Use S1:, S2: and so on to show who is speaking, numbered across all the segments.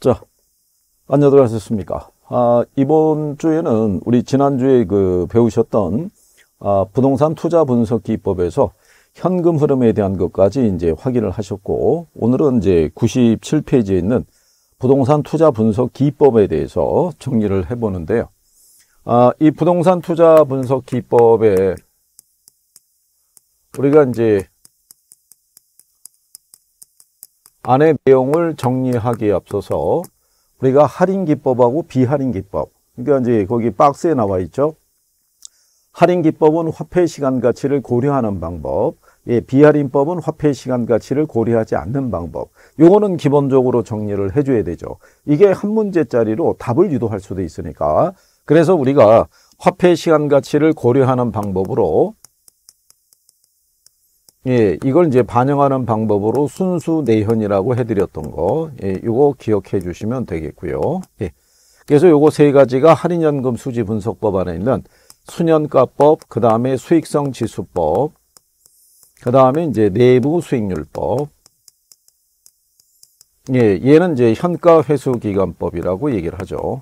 S1: 자, 안녕들 하셨습니까? 아, 이번 주에는 우리 지난주에 그 배우셨던 아, 부동산 투자 분석 기법에서 현금 흐름에 대한 것까지 이제 확인을 하셨고 오늘은 이제 97페이지에 있는 부동산 투자 분석 기법에 대해서 정리를 해보는데요. 아, 이 부동산 투자 분석 기법에 우리가 이제 안의 내용을 정리하기에 앞서서 우리가 할인 기법하고 비할인 기법 그러니까 이제 거기 박스에 나와 있죠. 할인 기법은 화폐 시간 가치를 고려하는 방법. 예, 비할인법은 화폐 시간 가치를 고려하지 않는 방법. 요거는 기본적으로 정리를 해줘야 되죠. 이게 한 문제짜리로 답을 유도할 수도 있으니까. 그래서 우리가 화폐 시간 가치를 고려하는 방법으로 예, 이걸 이제 반영하는 방법으로 순수 내현이라고 해드렸던 거, 예, 이거 기억해 주시면 되겠고요. 예, 그래서 요거 세 가지가 할인연금 수지 분석법 안에 있는 수년가법, 그 다음에 수익성 지수법, 그 다음에 이제 내부 수익률법. 예, 얘는 이제 현가 회수 기간법이라고 얘기를 하죠.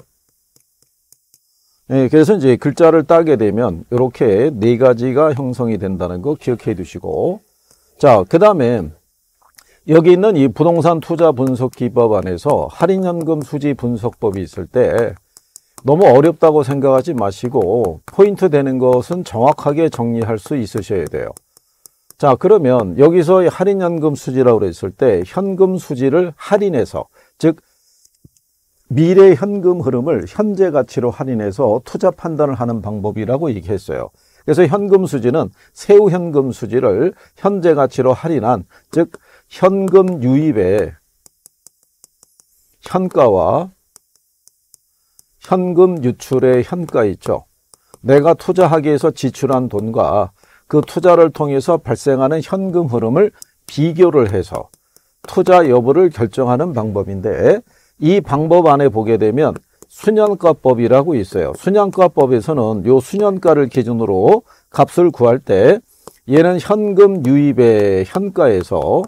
S1: 예, 그래서 이제 글자를 따게 되면 이렇게 네 가지가 형성이 된다는 거 기억해 두시고 자, 그 다음에 여기 있는 이 부동산 투자 분석 기법 안에서 할인연금 수지 분석법이 있을 때 너무 어렵다고 생각하지 마시고 포인트 되는 것은 정확하게 정리할 수 있으셔야 돼요. 자 그러면 여기서 할인연금 수지라고 그랬을 때 현금 수지를 할인해서 즉 미래 현금 흐름을 현재 가치로 할인해서 투자 판단을 하는 방법이라고 얘기했어요. 그래서 현금 수지는 세후 현금 수지를 현재 가치로 할인한 즉 현금 유입의 현가와 현금 유출의 현가 있죠. 내가 투자하기 위해서 지출한 돈과 그 투자를 통해서 발생하는 현금 흐름을 비교를 해서 투자 여부를 결정하는 방법인데 이 방법 안에 보게 되면 수년가법이라고 있어요. 수년가법에서는요수년가를 기준으로 값을 구할 때 얘는 현금 유입의 현가에서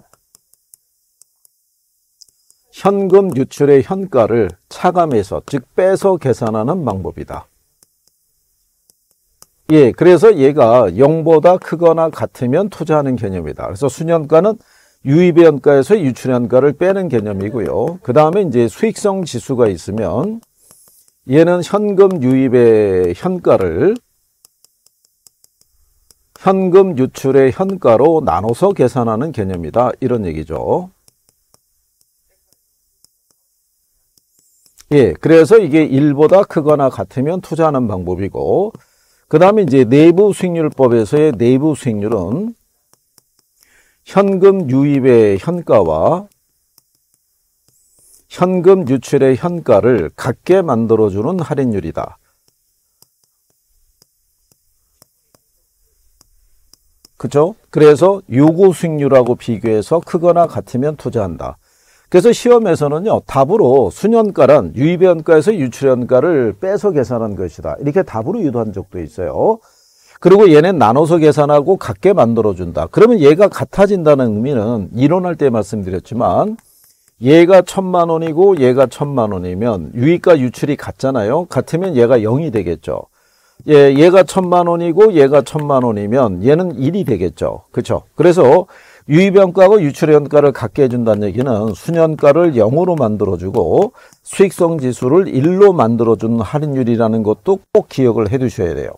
S1: 현금 유출의 현가를 차감해서 즉 빼서 계산하는 방법이다. 예, 그래서 얘가 0보다 크거나 같으면 투자하는 개념이다. 그래서 수년가는 유입의 현가에서 유출의 현가를 빼는 개념이고요. 그 다음에 이제 수익성 지수가 있으면 얘는 현금 유입의 현가를 현금 유출의 현가로 나눠서 계산하는 개념이다. 이런 얘기죠. 예, 그래서 이게 1보다 크거나 같으면 투자하는 방법이고 그 다음에 이제 내부 수익률법에서의 내부 수익률은 현금 유입의 현가와 현금 유출의 현가를 갖게 만들어주는 할인율이다. 그죠? 그래서 요구 수익률하고 비교해서 크거나 같으면 투자한다. 그래서 시험에서는요, 답으로 수년가란 유입연가에서 유출연가를 빼서 계산한 것이다. 이렇게 답으로 유도한 적도 있어요. 그리고 얘는 나눠서 계산하고 같게 만들어준다. 그러면 얘가 같아진다는 의미는 이론할 때 말씀드렸지만 얘가 천만 원이고 얘가 천만 원이면 유익과 유출이 같잖아요. 같으면 얘가 0이 되겠죠. 예, 얘가 천만 원이고 얘가 천만 원이면 얘는 1이 되겠죠. 그렇죠? 그래서 유입연가하고 유출연가를 갖게 해준다는 얘기는 순연가를 0으로 만들어주고 수익성 지수를 1로 만들어준 할인율이라는 것도 꼭 기억을 해두셔야 돼요.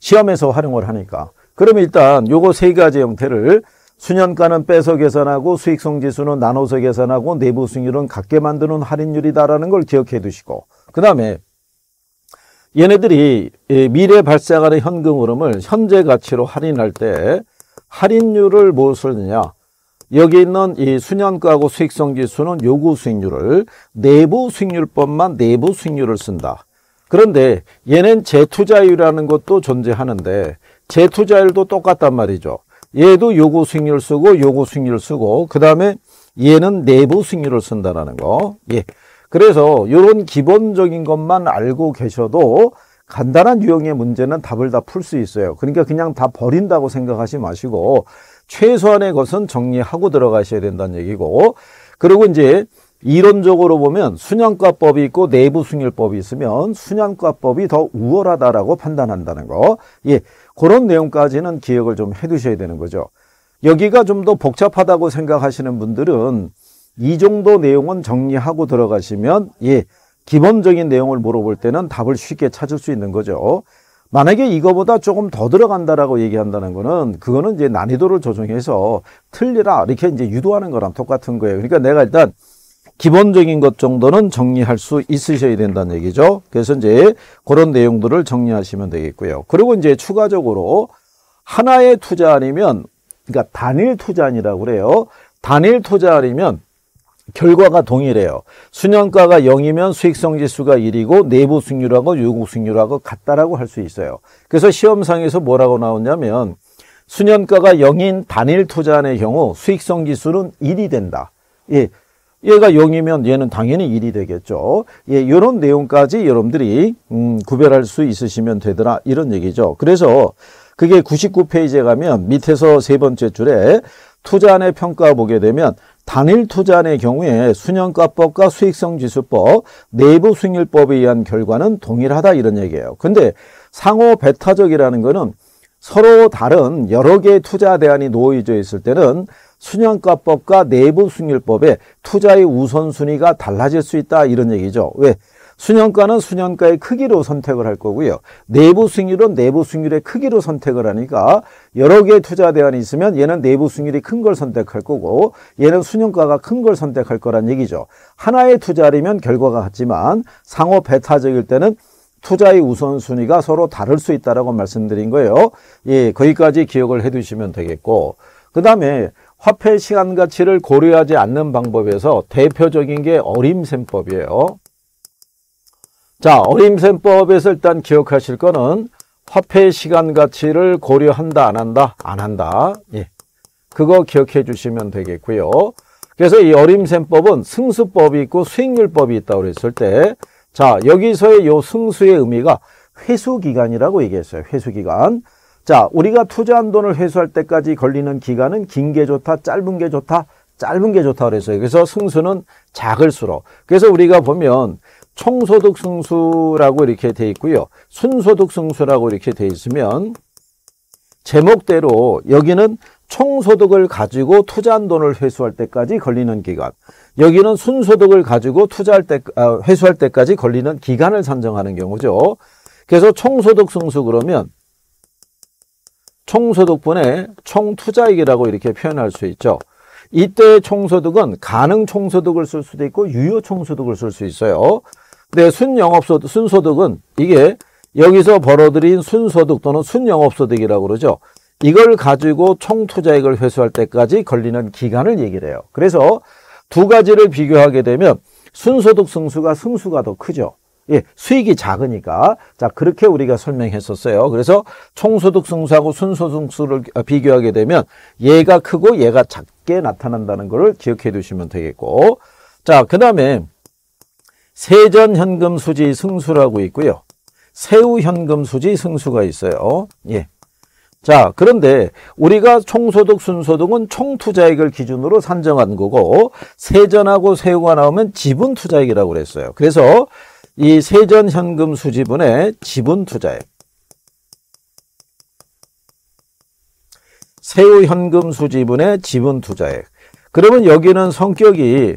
S1: 시험에서 활용을 하니까. 그럼 일단 요거 세 가지 형태를 수년가는 빼서 계산하고 수익성 지수는 나눠서 계산하고 내부 수익률은 갖게 만드는 할인율이다라는 걸 기억해 두시고 그 다음에 얘네들이 예, 미래 발생하는 현금 흐름을 현재 가치로 할인할 때 할인율을 무엇을 느냐 여기 있는 이 수년가하고 수익성 지수는 요구 수익률을 내부 수익률법만 내부 수익률을 쓴다. 그런데 얘는 재투자율이라는 것도 존재하는데 재투자율도 똑같단 말이죠. 얘도 요구 수익률 쓰고 요구 수익률 쓰고 그 다음에 얘는 내부 수익률을 쓴다라는 거. 예. 그래서 요런 기본적인 것만 알고 계셔도 간단한 유형의 문제는 답을 다 풀 수 있어요. 그러니까 그냥 다 버린다고 생각하지 마시고 최소한의 것은 정리하고 들어가셔야 된다는 얘기고 그리고 이제 이론적으로 보면 순양과법이 있고 내부 승률법이 있으면 순양과법이 더 우월하다라고 판단한다는 거. 예. 그런 내용까지는 기억을 좀 해두셔야 되는 거죠. 여기가 좀 더 복잡하다고 생각하시는 분들은 이 정도 내용은 정리하고 들어가시면 예, 기본적인 내용을 물어볼 때는 답을 쉽게 찾을 수 있는 거죠. 만약에 이거보다 조금 더 들어간다라고 얘기한다는 거는 그거는 이제 난이도를 조정해서 틀리라 이렇게 이제 유도하는 거랑 똑같은 거예요. 그러니까 내가 일단 기본적인 것 정도는 정리할 수 있으셔야 된다는 얘기죠. 그래서 이제 그런 내용들을 정리하시면 되겠고요. 그리고 이제 추가적으로 하나의 투자 아니면 그러니까 단일 투자 아니라고 그래요. 단일 투자 아니면 결과가 동일해요. 수년가가 0이면 수익성 지수가 1이고 내부 승률하고 유국 승률하고 같다라고 할 수 있어요. 그래서 시험상에서 뭐라고 나오냐면 수년가가 0인 단일 투자안의 경우 수익성 지수는 1이 된다. 예, 얘가 0이면 얘는 당연히 1이 되겠죠. 예, 이런 내용까지 여러분들이 음, 구별할 수 있으시면 되더라 이런 얘기죠. 그래서 그게 99페이지에 가면 밑에서 세 번째 줄에 투자안의 평가 보게 되면 단일 투자안의 경우에 순현가법과 수익성 지수법, 내부 승률법에 의한 결과는 동일하다 이런 얘기예요. 근데 상호 배타적이라는 것은 서로 다른 여러 개의 투자 대안이 놓여져 있을 때는 순형가법과 내부순율법에 투자의 우선순위가 달라질 수 있다 이런 얘기죠. 왜? 순형가는 순형가의 크기로 선택을 할 거고요. 내부 수익률은 내부 수익률의 크기로 선택을 하니까 여러 개의 투자 대안이 있으면 얘는 내부 수익률이 큰 걸 선택할 거고 얘는 순형가가 큰 걸 선택할 거란 얘기죠. 하나의 투자라면 결과가 같지만 상호 배타적일 때는 투자의 우선순위가 서로 다를 수 있다라고 말씀드린 거예요. 예, 거기까지 기억을 해 두시면 되겠고 그 다음에 화폐 시간 가치를 고려하지 않는 방법에서 대표적인 게 어림셈법이에요. 자, 어림셈법에서 일단 기억하실 거는 화폐 시간 가치를 고려한다, 안 한다, 안 한다. 예. 그거 기억해 주시면 되겠고요. 그래서 이 어림셈법은 승수법이 있고 수익률법이 있다고 그랬을 때, 자, 여기서의 요 승수의 의미가 회수기간이라고 얘기했어요. 회수기간. 자, 우리가 투자한 돈을 회수할 때까지 걸리는 기간은 긴 게 좋다, 짧은 게 좋다, 짧은 게 좋다 그랬어요. 그래서 승수는 작을수록. 그래서 우리가 보면 총소득 승수라고 이렇게 돼 있고요. 순소득 승수라고 이렇게 돼 있으면 제목대로 여기는 총소득을 가지고 투자한 돈을 회수할 때까지 걸리는 기간. 여기는 순소득을 가지고 투자할 때 아, 회수할 때까지 걸리는 기간을 산정하는 경우죠. 그래서 총소득 승수 그러면 총소득분의 총투자액이라고 이렇게 표현할 수 있죠. 이때 총소득은 가능 총소득을 쓸 수도 있고 유효 총소득을 쓸 수 있어요. 근데 순영업소득, 순소득은 이게 여기서 벌어들인 순소득 또는 순영업소득이라고 그러죠. 이걸 가지고 총투자액을 회수할 때까지 걸리는 기간을 얘기를 해요. 그래서 두 가지를 비교하게 되면 순소득 승수가 승수가 더 크죠. 예, 수익이 작으니까. 자, 그렇게 우리가 설명했었어요. 그래서 총소득 승수하고 순소득 승수를 어, 비교하게 되면 얘가 크고 얘가 작게 나타난다는 것을 기억해 두시면 되겠고. 자, 그 다음에 세전 현금 수지 승수라고 있고요. 세후 현금 수지 승수가 있어요. 예. 자, 그런데 우리가 총소득, 순소득은 총투자액을 기준으로 산정한 거고 세전하고 세후가 나오면 지분투자액이라고 그랬어요. 그래서 이 세전 현금 수지분의 지분 투자액 세후 현금 수지분의 지분 투자액 그러면 여기는 성격이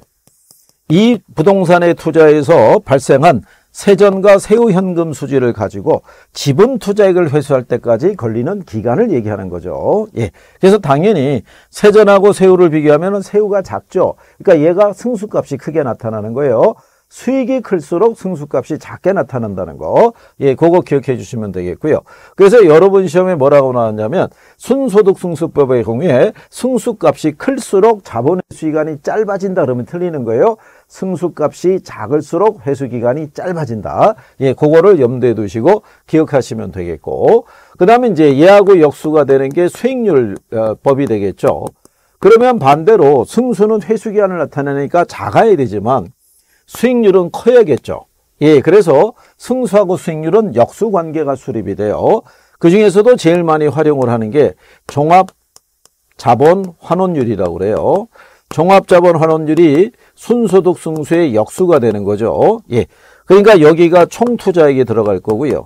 S1: 이 부동산에 투자해서 발생한 세전과 세후 현금 수지를 가지고 지분 투자액을 회수할 때까지 걸리는 기간을 얘기하는 거죠. 예. 그래서 당연히 세전하고 세후를 비교하면 세후가 작죠. 그러니까 얘가 승수값이 크게 나타나는 거예요. 수익이 클수록 승수값이 작게 나타난다는 거. 예, 그거 기억해 주시면 되겠고요. 그래서 여러분 시험에 뭐라고 나왔냐면 순소득 승수법의 경우에 승수값이 클수록 자본의 수익안이 짧아진다 그러면 틀리는 거예요. 승수값이 작을수록 회수기간이 짧아진다. 예, 그거를 염두에 두시고 기억하시면 되겠고. 그 다음에 이제 예하고 역수가 되는 게 수익률 어, 법이 되겠죠. 그러면 반대로 승수는 회수기한을 나타내니까 작아야 되지만 수익률은 커야겠죠. 예, 그래서 승수하고 수익률은 역수 관계가 수립이 돼요. 그 중에서도 제일 많이 활용을 하는 게 종합 자본 환원율이라고 그래요. 종합 자본 환원율이 순소득 승수의 역수가 되는 거죠. 예. 그러니까 여기가 총 투자액이 들어갈 거고요.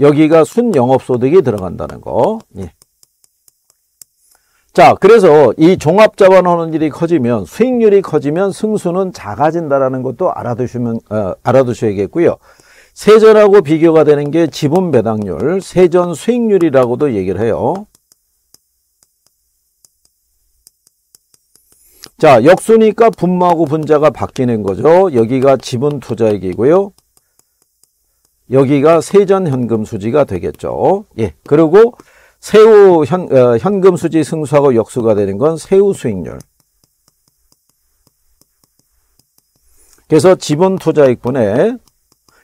S1: 여기가 순영업소득이 들어간다는 거. 예. 자, 그래서 이 종합 자본환원율이 커지면 수익률이 커지면 승수는 작아진다라는 것도 알아두시면 어, 알아두셔야겠고요. 세전하고 비교가 되는 게 지분 배당률, 세전 수익률이라고도 얘기를 해요. 자, 역수니까 분모하고 분자가 바뀌는 거죠. 여기가 지분 투자액이고요. 여기가 세전 현금 수지가 되겠죠. 예. 그리고 세후 현, 어, 현금 수지 승수하고 역수가 되는 건 세후 수익률. 그래서 지분 투자익분에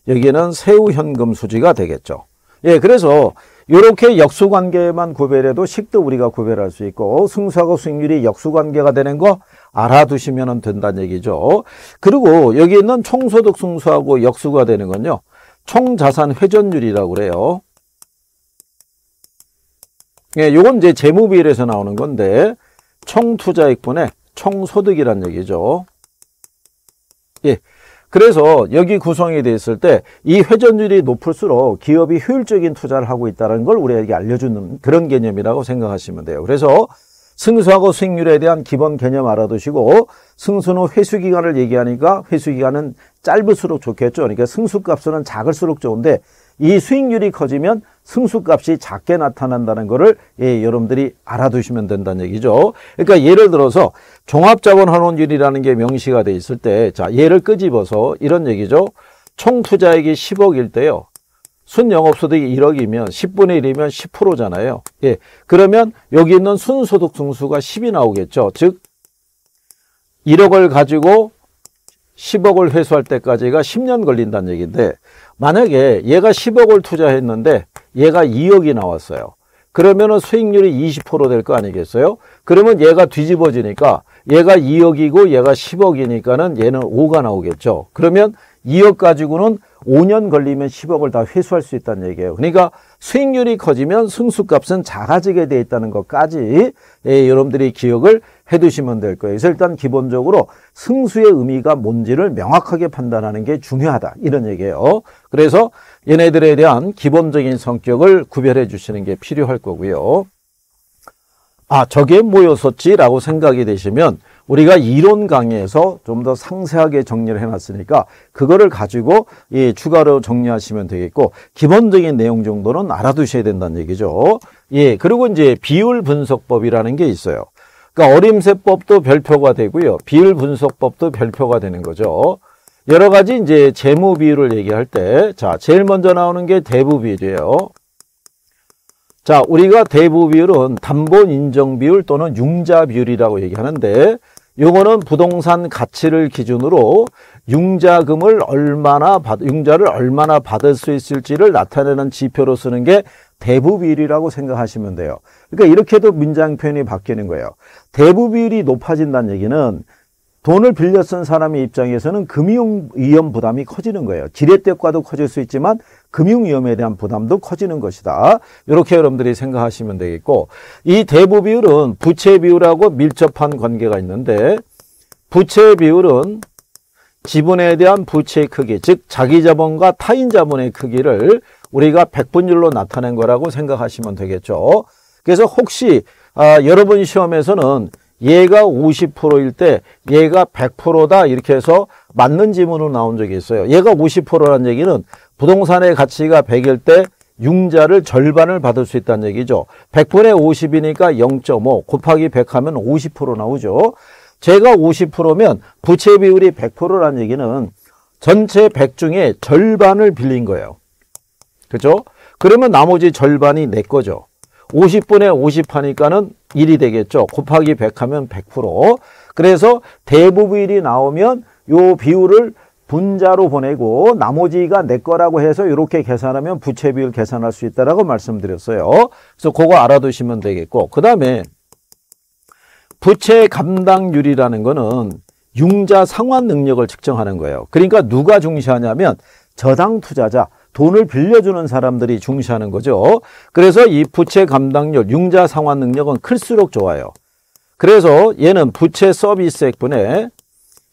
S1: 여기는 에 세후 현금 수지가 되겠죠. 예, 그래서 이렇게 역수 관계만 구별해도 식도 우리가 구별할 수 있고 승수하고 수익률이 역수 관계가 되는 거 알아두시면 된다는 얘기죠. 그리고 여기 있는 총소득 승수하고 역수가 되는 건요. 총자산 회전율이라고 그래요. 예, 요건 이제 재무비율에서 나오는 건데 총투자액분의 총소득이란 얘기죠. 예. 그래서 여기 구성이 되어 있을 때 이 회전율이 높을수록 기업이 효율적인 투자를 하고 있다는 걸 우리에게 알려주는 그런 개념이라고 생각하시면 돼요. 그래서 승수하고 수익률에 대한 기본 개념 알아두시고 승수후 회수기간을 얘기하니까 회수기간은 짧을수록 좋겠죠. 그러니까 승수값은 작을수록 좋은데 이 수익률이 커지면 승수값이 작게 나타난다는 것을 예, 여러분들이 알아두시면 된다는 얘기죠. 그러니까 예를 들어서 종합자본환원율이라는 게 명시가 돼 있을 때 자, 얘를 끄집어서 이런 얘기죠. 총 투자액이 10억일 때요. 순영업소득이 1억이면 10분의 1이면 10%잖아요. 예. 그러면 여기 있는 순소득 등수가 10이 나오겠죠. 즉 1억을 가지고 10억을 회수할 때까지가 10년 걸린다는 얘기인데 만약에 얘가 10억을 투자했는데 얘가 2억이 나왔어요. 그러면은 수익률이 20%될 거 아니겠어요? 그러면 얘가 뒤집어지니까 얘가 2억이고 얘가 10억이니까는 얘는 5가 나오겠죠. 그러면 2억 가지고는 5년 걸리면 10억을 다 회수할 수 있다는 얘기예요. 그러니까 수익률이 커지면 승수값은 작아지게 돼 있다는 것까지 예, 여러분들이 기억을 해두시면 될 거예요. 그래서 일단 기본적으로 승수의 의미가 뭔지를 명확하게 판단하는 게 중요하다 이런 얘기예요. 그래서 얘네들에 대한 기본적인 성격을 구별해 주시는 게 필요할 거고요. 아 저게 모였었지라고 생각이 되시면 우리가 이론 강의에서 좀 더 상세하게 정리를 해놨으니까 그거를 가지고 예, 추가로 정리하시면 되겠고 기본적인 내용 정도는 알아두셔야 된다는 얘기죠. 예, 그리고 이제 비율 분석법이라는 게 있어요. 그러니까 어림세법도 별표가 되고요. 비율 분석법도 별표가 되는 거죠. 여러 가지 이제 재무 비율을 얘기할 때, 자, 제일 먼저 나오는 게 대부 비율이에요. 자, 우리가 대부 비율은 담보 인정 비율 또는 융자 비율이라고 얘기하는데, 요거는 부동산 가치를 기준으로 융자금을 얼마나 받, 융자를 얼마나 받을 수 있을지를 나타내는 지표로 쓰는 게 대부비율이라고 생각하시면 돼요. 그러니까 이렇게도 문장 표현이 바뀌는 거예요. 대부비율이 높아진다는 얘기는 돈을 빌려 쓴 사람의 입장에서는 금융 위험 부담이 커지는 거예요. 지렛대과도 커질 수 있지만 금융 위험에 대한 부담도 커지는 것이다. 이렇게 여러분들이 생각하시면 되겠고 이 대부 비율은 부채 비율하고 밀접한 관계가 있는데 부채 비율은 지분에 대한 부채의 크기, 즉 자기 자본과 타인 자본의 크기를 우리가 백분율로 나타낸 거라고 생각하시면 되겠죠. 그래서 혹시 아, 여러분 시험에서는 얘가 50%일 때 얘가 100%다 이렇게 해서 맞는 지문으로 나온 적이 있어요. 얘가 5 0라는 얘기는 부동산의 가치가 100일 때 융자를 절반을 받을 수 있다는 얘기죠. 100분의 50이니까 0.5 곱하기 100 하면 50% 나오죠. 제가 50%면 부채 비율이 100%라는 얘기는 전체 100 중에 절반을 빌린 거예요. 그죠? 그러면 나머지 절반이 내 거죠. 50분의 50 하니까는 1이 되겠죠. 곱하기 100 하면 100%. 그래서 대부분이 나오면 요 비율을 분자로 보내고 나머지가 내 거라고 해서 이렇게 계산하면 부채비율 계산할 수 있다라고 말씀드렸어요. 그래서 그거 알아두시면 되겠고 그다음에 부채 감당률이라는 거는 융자 상환 능력을 측정하는 거예요. 그러니까 누가 중시하냐면 저당 투자자 돈을 빌려주는 사람들이 중시하는 거죠. 그래서 이 부채 감당률, 융자 상환 능력은 클수록 좋아요. 그래서 얘는 부채 서비스액분에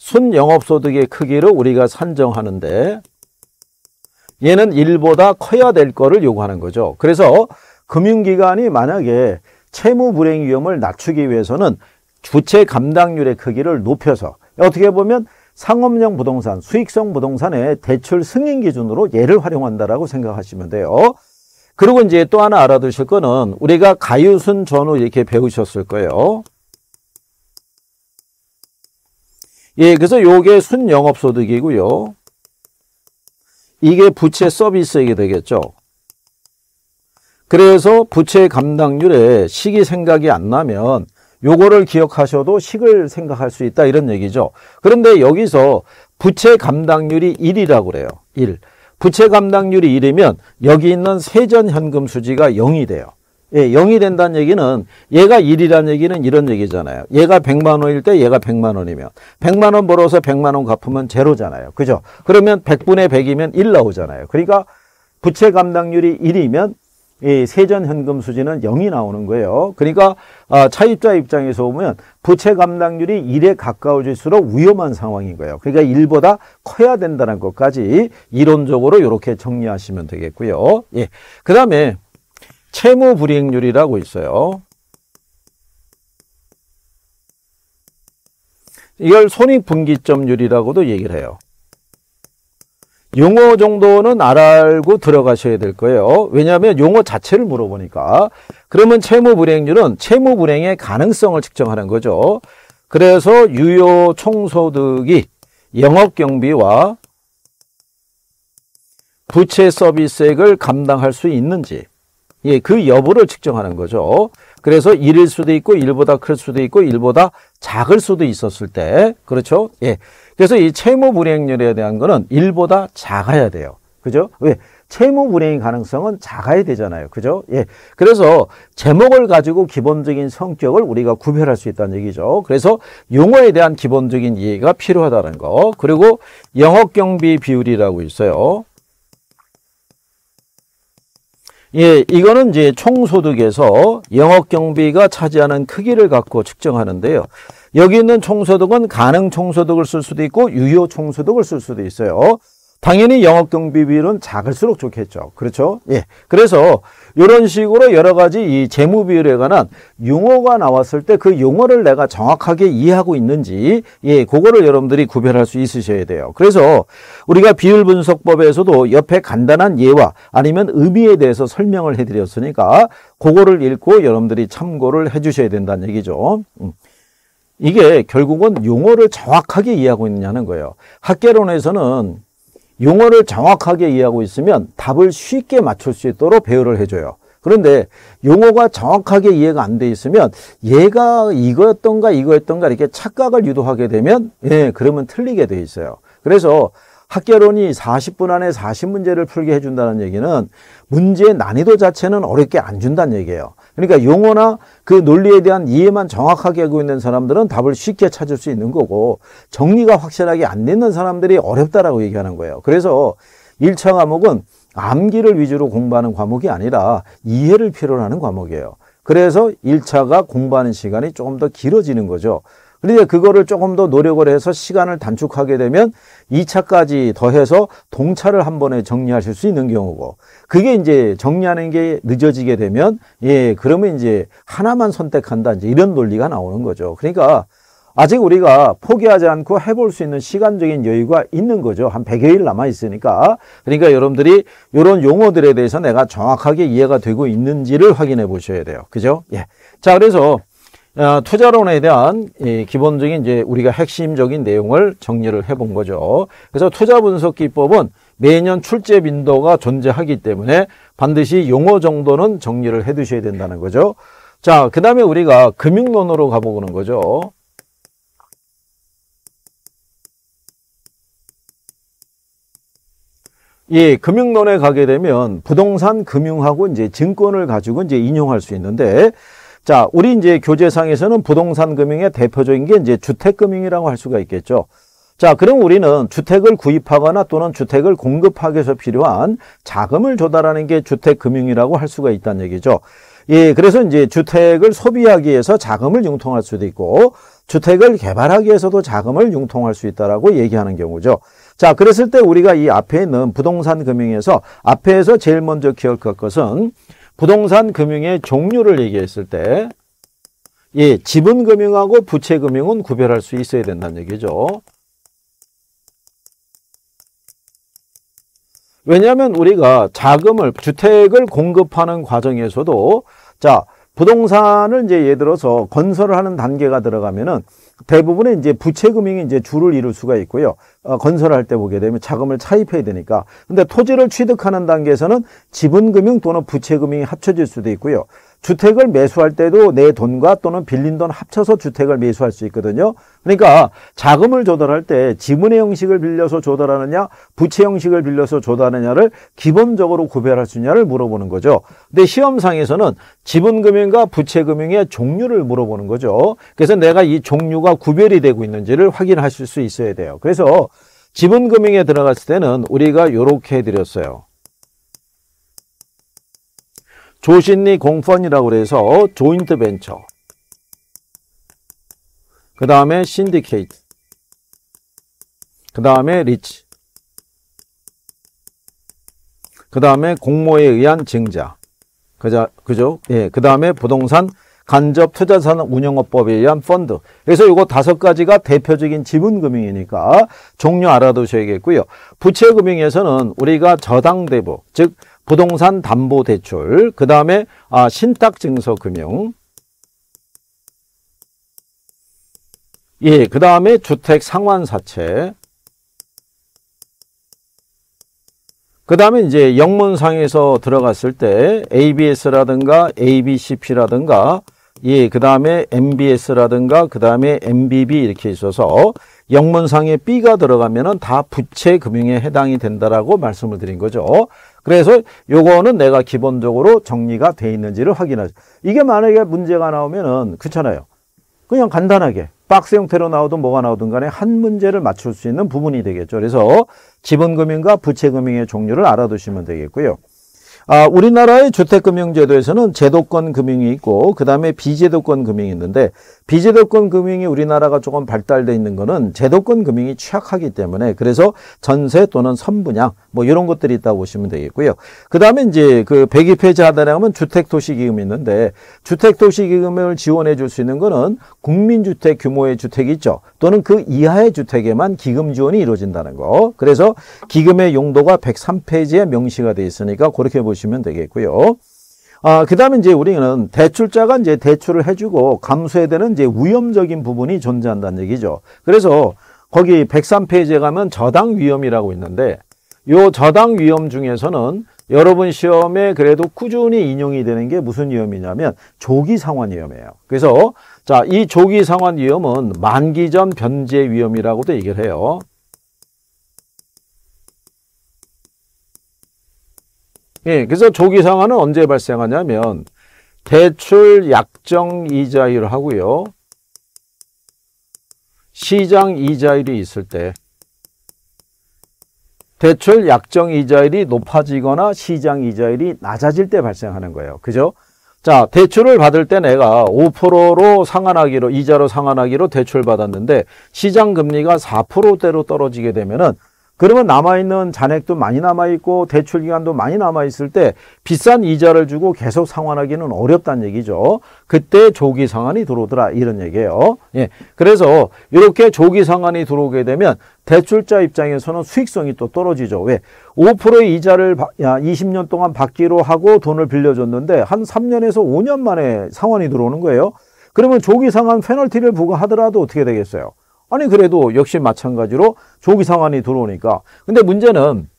S1: 순영업소득의 크기를 우리가 산정하는데 얘는 1보다 커야 될 거를 요구하는 거죠. 그래서 금융기관이 만약에 채무 불행 위험을 낮추기 위해서는 주체 감당률의 크기를 높여서 어떻게 보면 상업용 부동산, 수익성 부동산의 대출 승인 기준으로 얘를 활용한다라고 생각하시면 돼요. 그리고 이제 또 하나 알아두실 거는 우리가 가유순 전후 이렇게 배우셨을 거예요. 예, 그래서 요게 순영업소득이고요. 이게 부채 서비스액이 되겠죠. 그래서 부채 감당률에 식이 생각이 안 나면 요거를 기억하셔도 식을 생각할 수 있다 이런 얘기죠. 그런데 여기서 부채 감당률이 1이라고 그래요. 1. 부채 감당률이 1이면 여기 있는 세전 현금 수지가 0이 돼요. 예, 0이 된다는 얘기는 얘가 1이라는 얘기는 이런 얘기잖아요. 얘가 100만 원일 때 얘가 100만 원이면 100만 원 벌어서 100만 원 갚으면 제로잖아요. 그죠? 그러면 100분의 100이면 1 나오잖아요. 그러니까 부채 감당률이 1이면 이 세전 현금 수지는 0이 나오는 거예요. 그러니까 아, 차입자 입장에서 보면 부채 감당률이 1에 가까워질수록 위험한 상황인 거예요. 그러니까 1보다 커야 된다는 것까지 이론적으로 이렇게 정리하시면 되겠고요. 예. 그다음에 채무 불이익률이라고 있어요. 이걸 손익분기점률이라고도 얘기를 해요. 용어 정도는 알고 들어가셔야 될 거예요. 왜냐하면 용어 자체를 물어보니까. 그러면 채무불이익률은 채무불행의 가능성을 측정하는 거죠. 그래서 유효 총소득이 영업경비와 부채 서비스액을 감당할 수 있는지 예, 그 여부를 측정하는 거죠. 그래서 1일 수도 있고 1보다 클 수도 있고 1보다 작을 수도 있었을 때 그렇죠? 예. 그래서 이 채무 불행률에 대한 거는 1보다 작아야 돼요. 그죠? 왜? 채무 불행 가능성은 작아야 되잖아요. 그죠? 예. 그래서 제목을 가지고 기본적인 성격을 우리가 구별할 수 있다는 얘기죠. 그래서 용어에 대한 기본적인 이해가 필요하다는 거. 그리고 영업 경비 비율이라고 있어요. 예, 이거는 이제 총소득에서 영업 경비가 차지하는 크기를 갖고 측정하는데요. 여기 있는 총소득은 가능 총소득을 쓸 수도 있고 유효 총소득을 쓸 수도 있어요. 당연히 영업 경비비은 작을수록 좋겠죠. 그렇죠? 예. 그래서 이런 식으로 여러 가지 이 재무 비율에 관한 용어가 나왔을 때 그 용어를 내가 정확하게 이해하고 있는지 예, 그거를 여러분들이 구별할 수 있으셔야 돼요. 그래서 우리가 비율 분석법에서도 옆에 간단한 예와 아니면 의미에 대해서 설명을 해 드렸으니까 그거를 읽고 여러분들이 참고를 해 주셔야 된다는 얘기죠. 음. 이게 결국은 용어를 정확하게 이해하고 있느냐는 거예요. 학계론에서는 용어를 정확하게 이해하고 있으면 답을 쉽게 맞출 수 있도록 배열을 해줘요. 그런데 용어가 정확하게 이해가 안 돼 있으면 얘가 이거였던가 이거였던가 이렇게 착각을 유도하게 되면 예, 그러면 틀리게 돼 있어요. 그래서 학개론이 40분 안에 40문제를 풀게 해준다는 얘기는 문제의 난이도 자체는 어렵게 안 준다는 얘기예요. 그러니까 용어나 그 논리에 대한 이해만 정확하게 하고 있는 사람들은 답을 쉽게 찾을 수 있는 거고 정리가 확실하게 안 되는 사람들이 어렵다라고 얘기하는 거예요. 그래서 1차 과목은 암기를 위주로 공부하는 과목이 아니라 이해를 필요로 하는 과목이에요. 그래서 1차가 공부하는 시간이 조금 더 길어지는 거죠. 그런데 그거를 조금 더 노력을 해서 시간을 단축하게 되면 2차까지 더해서 동차를 한 번에 정리하실 수 있는 경우고 그게 이제 정리하는 게 늦어지게 되면 예 그러면 이제 하나만 선택한다 이제 이런 논리가 나오는 거죠. 그러니까 아직 우리가 포기하지 않고 해볼 수 있는 시간적인 여유가 있는 거죠. 한 100여일 남아 있으니까. 그러니까 여러분들이 이런 용어들에 대해서 내가 정확하게 이해가 되고 있는지를 확인해 보셔야 돼요. 그죠? 예. 자, 그래서 어, 투자론에 대한 이 기본적인 이제 우리가 핵심적인 내용을 정리를 해 본 거죠. 그래서 투자 분석 기법은 매년 출제 빈도가 존재하기 때문에 반드시 용어 정도는 정리를 해 두셔야 된다는 거죠. 자, 그 다음에 우리가 금융론으로 가보는 거죠. 예, 금융론에 가게 되면 부동산 금융하고 이제 증권을 가지고 이제 인용할 수 있는데 자, 우리 이제 교재상에서는 부동산 금융의 대표적인 게 이제 주택 금융이라고 할 수가 있겠죠. 자, 그럼 우리는 주택을 구입하거나 또는 주택을 공급하기 위해서 필요한 자금을 조달하는 게 주택 금융이라고 할 수가 있다는 얘기죠. 예, 그래서 이제 주택을 소비하기 위해서 자금을 융통할 수도 있고 주택을 개발하기 위해서도 자금을 융통할 수 있다라고 얘기하는 경우죠. 자, 그랬을 때 우리가 이 앞에 있는 부동산 금융에서 앞에서 제일 먼저 기억할 것은 부동산 금융의 종류를 얘기했을 때 예, 지분금융하고 부채금융은 구별할 수 있어야 된다는 얘기죠. 왜냐하면 우리가 자금을 주택을 공급하는 과정에서도 자 부동산을 이제 예를 들어서 건설을 하는 단계가 들어가면은 대부분의 이제 부채금융이 이제 주를 이룰 수가 있고요. 어, 건설할 때 보게 되면 자금을 차입해야 되니까. 근데 토지를 취득하는 단계에서는 지분금융 또는 부채금융이 합쳐질 수도 있고요. 주택을 매수할 때도 내 돈과 또는 빌린 돈 합쳐서 주택을 매수할 수 있거든요. 그러니까 자금을 조달할 때 지문의 형식을 빌려서 조달하느냐 부채 형식을 빌려서 조달하느냐를 기본적으로 구별할 수 있냐를 물어보는 거죠. 근데 시험상에서는 지분금융과 부채금융의 종류를 물어보는 거죠. 그래서 내가 이 종류가 구별이 되고 있는지를 확인하실 수 있어야 돼요. 그래서 지분금융에 들어갔을 때는 우리가 이렇게 해드렸어요. 조신리 공펀이라고 그래서 조인트 벤처 그 다음에 신디케이트 그 다음에 리치 그 다음에 공모에 의한 증자 그자 그죠 예그 다음에 부동산 간접 투자산 운영업법에 의한 펀드. 그래서 이거 다섯 가지가 대표적인 지분금융이니까 종류 알아두셔야겠고요. 부채금융에서는 우리가 저당대부, 즉 부동산 담보 대출, 그 다음에 아, 신탁 증서 금융, 예, 그 다음에 주택 상환 사채, 그 다음에 이제 영문상에서 들어갔을 때 ABS라든가 ABCP라든가 예, 그 다음에 MBS라든가 그 다음에 MBB 이렇게 있어서 영문상에 B가 들어가면 은다 부채 금융에 해당이 된다라고 말씀을 드린 거죠. 그래서 요거는 내가 기본적으로 정리가 돼 있는지를 확인하죠. 이게 만약에 문제가 나오면은 그렇잖아요. 그냥 간단하게 박스 형태로 나오든 뭐가 나오든 간에 한 문제를 맞출 수 있는 부분이 되겠죠. 그래서 지분금융과 부채금융의 종류를 알아두시면 되겠고요. 아, 우리나라의 주택금융제도에서는 제도권 금융이 있고 그 다음에 비제도권 금융이 있는데 비제도권 금융이 우리나라가 조금 발달돼 있는 거는 제도권 금융이 취약하기 때문에 그래서 전세 또는 선분양 뭐 이런 것들이 있다 고 보시면 되겠고요. 그 다음에 이제 그 백이 폐지하다 하면 주택도시기금이 있는데 주택도시기금을 지원해 줄 수 있는 거는 국민주택 규모의 주택이 있죠. 또는 그 이하의 주택에만 기금 지원이 이루어진다는 거. 그래서 기금의 용도가 103페이지에 명시가 돼 있으니까 그렇게 보시면 되겠고요. 아, 그 다음에 이제 우리는 대출자가 이제 대출을 해주고 감수해야 되는 이제 위험적인 부분이 존재한다는 얘기죠. 그래서 거기 103페이지에 가면 저당 위험이라고 있는데 요 저당 위험 중에서는 여러분 시험에 그래도 꾸준히 인용이 되는 게 무슨 위험이냐면 조기 상환 위험이에요. 그래서 자, 이 조기 상환 위험은 만기 전 변제 위험이라고도 얘기를 해요. 예, 그래서 조기 상환은 언제 발생하냐면 대출 약정 이자율 하고요. 시장 이자율이 있을 때 대출 약정 이자율이 높아지거나 시장 이자율이 낮아질 때 발생하는 거예요. 그죠? 자, 대출을 받을 때 내가 5%로 상환하기로, 이자로 상환하기로 대출 받았는데 시장 금리가 4%대로 떨어지게 되면은 그러면 남아있는 잔액도 많이 남아있고 대출 기간도 많이 남아있을 때 비싼 이자를 주고 계속 상환하기는 어렵다는 얘기죠. 그때 조기 상환이 들어오더라 이런 얘기예요. 예. 그래서 이렇게 조기 상환이 들어오게 되면 대출자 입장에서는 수익성이 또 떨어지죠. 왜? 5%의 이자를 20년 동안 받기로 하고 돈을 빌려줬는데 한 3년에서 5년 만에 상환이 들어오는 거예요. 그러면 조기 상환 페널티를 부과하더라도 어떻게 되겠어요? 아니 그래도 역시 마찬가지로 조기 상환이 들어오니까 근데 문제는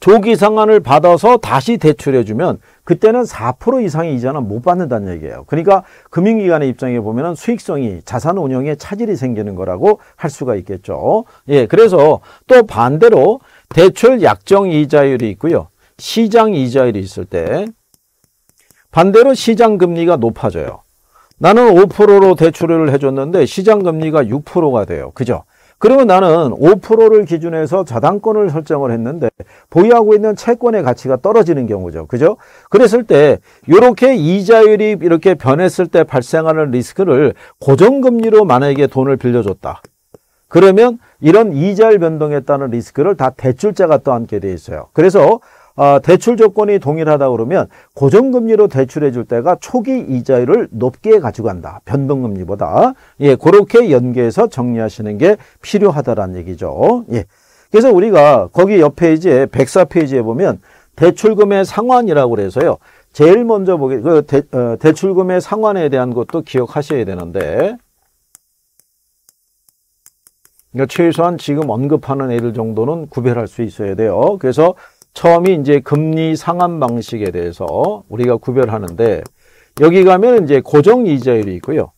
S1: 조기 상환을 받아서 다시 대출해주면 그때는 4% 이상의 이자는 못 받는다는 얘기예요. 그러니까 금융기관의 입장에 보면 수익성이 자산 운용에 차질이 생기는 거라고 할 수가 있겠죠. 예, 그래서 또 반대로 대출 약정 이자율이 있고요. 시장 이자율이 있을 때 반대로 시장 금리가 높아져요. 나는 5%로 대출을 해줬는데 시장 금리가 6%가 돼요. 그죠? 그러면 나는 5%를 기준해서 자당권을 설정을 했는데 보유하고 있는 채권의 가치가 떨어지는 경우죠. 그죠? 그랬을 때 이렇게 이자율이 이렇게 변했을 때 발생하는 리스크를 고정금리로 만약에 돈을 빌려줬다. 그러면 이런 이자율 변동에 따른 리스크를 다 대출자가 또안게돼 있어요. 그래서 아, 대출 조건이 동일하다 그러면 고정금리로 대출해 줄 때가 초기 이자율을 높게 가져간다. 변동금리보다. 예, 그렇게 연계해서 정리하시는 게 필요하다라는 얘기죠. 예. 그래서 우리가 거기 옆 페이지에 104페이지에 보면 대출금의 상환이라고 그래서요. 제일 먼저 보게 그 대, 어, 대출금의 상환에 대한 것도 기억하셔야 되는데 그러니까 최소한 지금 언급하는 애들 정도는 구별할 수 있어야 돼요. 그래서 처음이 이제 금리 상한 방식에 대해서 우리가 구별하는데 여기 가면 이제 고정 이자율이 있고요.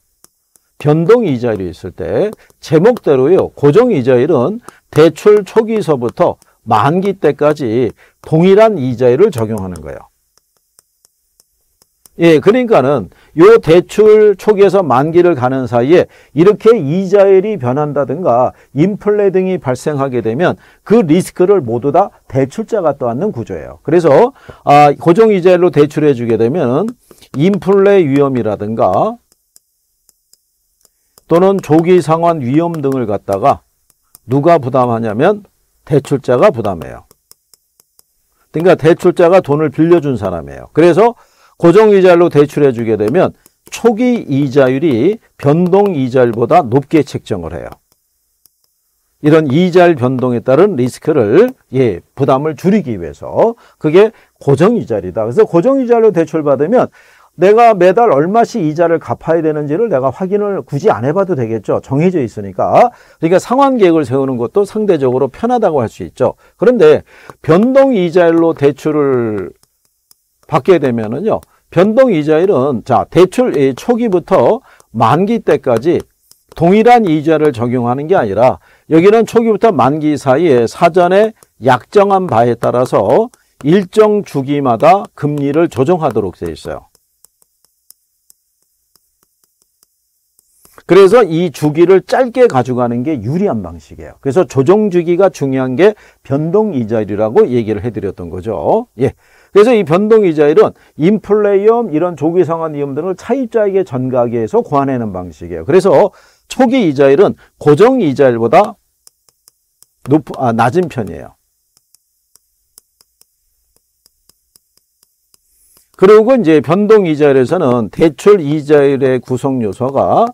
S1: 변동 이자율이 있을 때 제목대로요. 고정 이자율은 대출 초기서부터 만기 때까지 동일한 이자율을 적용하는 거예요. 예, 그러니까는 요 대출 초기에서 만기를 가는 사이에 이렇게 이자율이 변한다든가 인플레 등이 발생하게 되면 그 리스크를 모두 다 대출자가 떠안는 구조예요. 그래서 아, 고정 이자율로 대출해 주게 되면 인플레 위험이라든가 또는 조기 상환 위험 등을 갖다가 누가 부담하냐면 대출자가 부담해요. 그러니까 대출자가 돈을 빌려준 사람이에요. 그래서 고정이자율로 대출해 주게 되면 초기 이자율이 변동 이자율보다 높게 책정을 해요. 이런 이자율 변동에 따른 리스크를 예, 부담을 줄이기 위해서 그게 고정이자율이다. 그래서 고정이자율로 대출받으면 내가 매달 얼마씩 이자를 갚아야 되는지를 내가 확인을 굳이 안 해봐도 되겠죠. 정해져 있으니까. 그러니까 상환 계획을 세우는 것도 상대적으로 편하다고 할 수 있죠. 그런데 변동 이자율로 대출을 받게 되면은요. 변동 이자율은 자, 대출 초기부터 만기 때까지 동일한 이자를 적용하는 게 아니라 여기는 초기부터 만기 사이에 사전에 약정한 바에 따라서 일정 주기마다 금리를 조정하도록 되어 있어요. 그래서 이 주기를 짧게 가져가는 게 유리한 방식이에요. 그래서 조정 주기가 중요한 게 변동 이자율이라고 얘기를 해드렸던 거죠. 예. 그래서 이 변동 이자율은 인플레이엄 이런 조기 상환 위험 등을 차입자에게 전가하기 위해서 고안해는 방식이에요. 그래서 초기 이자율은 고정 이자율보다 높, 아, 낮은 편이에요. 그리고 이제 변동 이자율에서는 대출 이자율의 구성 요소가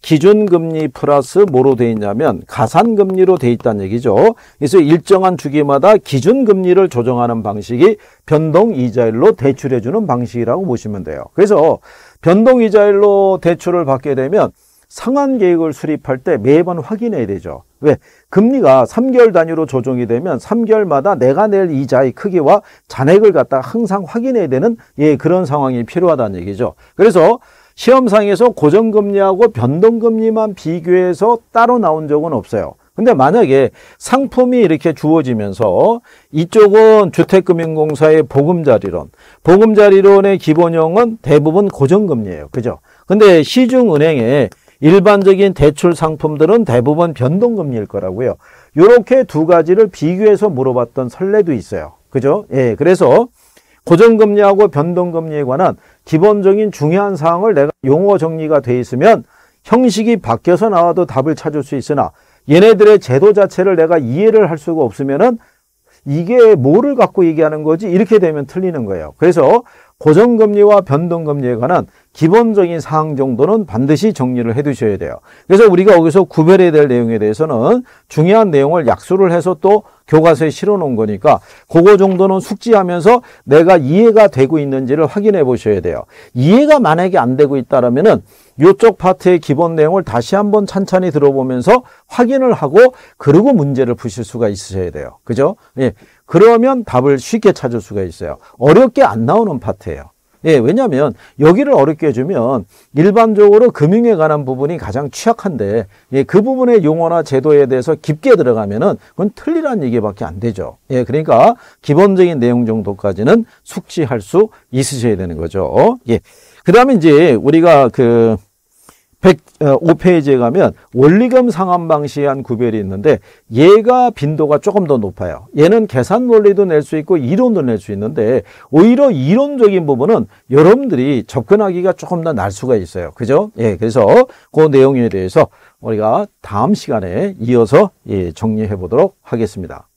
S1: 기준금리 플러스 뭐로 돼 있냐면 가산금리로 돼 있다는 얘기죠. 그래서 일정한 주기마다 기준금리를 조정하는 방식이 변동이자율로 대출해주는 방식이라고 보시면 돼요. 그래서 변동이자율로 대출을 받게 되면 상환 계획을 수립할 때 매번 확인해야 되죠. 왜? 금리가 3개월 단위로 조정이 되면 3개월마다 내가 낼 이자의 크기와 잔액을 갖다 가 항상 확인해야 되는 예, 그런 상황이 필요하다는 얘기죠. 그래서 시험상에서 고정금리하고 변동금리만 비교해서 따로 나온 적은 없어요. 근데 만약에 상품이 이렇게 주어지면서 이쪽은 주택금융공사의 보금자리론, 보금자리론의 기본형은 대부분 고정금리예요. 그죠? 근데 시중은행의 일반적인 대출 상품들은 대부분 변동금리일 거라고요. 이렇게 두 가지를 비교해서 물어봤던 설례도 있어요. 그죠? 예, 그래서 고정금리하고 변동금리에 관한 기본적인 중요한 사항을 내가 용어 정리가 돼 있으면 형식이 바뀌어서 나와도 답을 찾을 수 있으나 얘네들의 제도 자체를 내가 이해를 할 수가 없으면은 이게 뭐를 갖고 얘기하는 거지 이렇게 되면 틀리는 거예요. 그래서 고정금리와 변동금리에 관한 기본적인 사항 정도는 반드시 정리를 해 두셔야 돼요. 그래서 우리가 여기서 구별해야 될 내용에 대해서는 중요한 내용을 약수를 해서 또 교과서에 실어 놓은 거니까 그거 정도는 숙지하면서 내가 이해가 되고 있는지를 확인해 보셔야 돼요. 이해가 만약에 안 되고 있다라면은 요쪽 파트의 기본 내용을 다시 한번 찬찬히 들어보면서 확인을 하고 그리고 문제를 푸실 수가 있으셔야 돼요. 그죠? 예. 그러면 답을 쉽게 찾을 수가 있어요. 어렵게 안 나오는 파트예요. 예, 왜냐하면 여기를 어렵게 해주면 일반적으로 금융에 관한 부분이 가장 취약한데 예, 그 부분의 용어나 제도에 대해서 깊게 들어가면은 그건 틀리라는 얘기밖에 안 되죠. 예, 그러니까 기본적인 내용 정도까지는 숙지할 수 있으셔야 되는 거죠. 예, 그다음에 이제 우리가 그1 0 어, 5페이지에 가면 원리금 상환 방식에 한 구별이 있는데 얘가 빈도가 조금 더 높아요. 얘는 계산 원리도 낼 수 있고 이론도 낼 수 있는데 오히려 이론적인 부분은 여러분들이 접근하기가 조금 더 날 수가 있어요. 그죠? 예, 그래서 그 내용에 대해서 우리가 다음 시간에 이어서 예, 정리해 보도록 하겠습니다.